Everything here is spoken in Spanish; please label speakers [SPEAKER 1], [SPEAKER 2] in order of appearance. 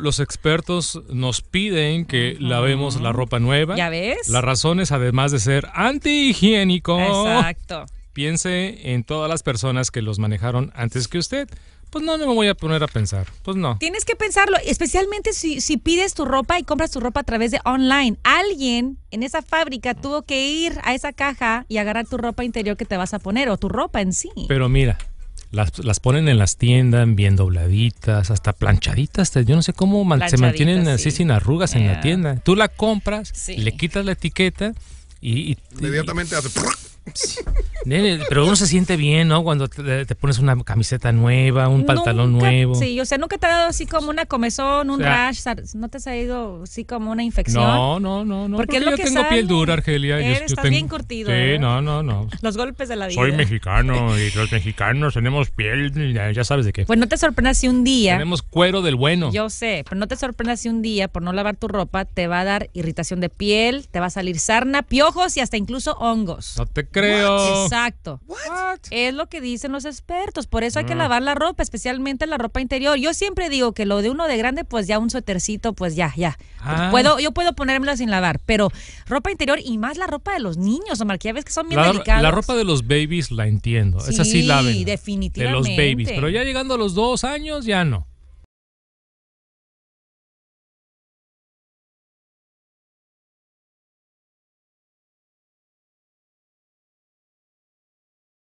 [SPEAKER 1] Los expertos nos piden que lavemos la ropa nueva. ¿Ya ves? La razón es además de ser antihigiénico. Exacto. Piense en todas las personas que los manejaron antes que usted. Pues no, me voy a poner a pensar. Pues no.
[SPEAKER 2] Tienes que pensarlo, especialmente si, si, pides tu ropa y compras tu ropa a través de online. Alguien en esa fábrica tuvo que ir a esa caja y agarrar tu ropa interior que te vas a poner o tu ropa en sí.
[SPEAKER 1] Pero mira, las, las, ponen en las tiendas bien dobladitas, hasta planchaditas. Yo no sé cómo se mantienen así sin arrugas en la eh. tienda. Tú la compras, le quitas la etiqueta y... Inmediatamente hace... pero uno se siente bien, ¿no? Cuando te, pones una camiseta nueva, un pantalón nuevo. Sí,
[SPEAKER 2] o sea, nunca te ha dado así como una comezón, un rash, no te ha salido así como una infección. No, no, no, no. Porque, yo tengo piel dura, Argelia. estás bien curtido. Sí, ¿eh?
[SPEAKER 1] no, no, no. Los golpes de la vida. Soy mexicano y los mexicanos tenemos piel, ya, ya sabes de qué. Pues
[SPEAKER 2] no te sorprendas si un día. Tenemos
[SPEAKER 1] cuero del bueno. Yo
[SPEAKER 2] sé, pero no te sorprendas si un día por no lavar tu ropa te va a dar irritación de piel, te va a salir sarna, piojos y hasta incluso hongos.
[SPEAKER 1] No te creo. Exacto.
[SPEAKER 2] Es lo que dicen los expertos. Por eso hay que mm. lavar la ropa, especialmente la ropa interior. Yo siempre digo que lo de uno de grande, pues ya un suetercito, pues ya, ya. Ah. Puedo, yo puedo ponérmelo sin lavar, pero ropa interior y más la ropa de los niños, Omar, que ya ves que son bien la, La ropa
[SPEAKER 1] de los babies la entiendo. es así Sí, definitivamente. De los babies. Pero ya llegando a los dos años, ya no.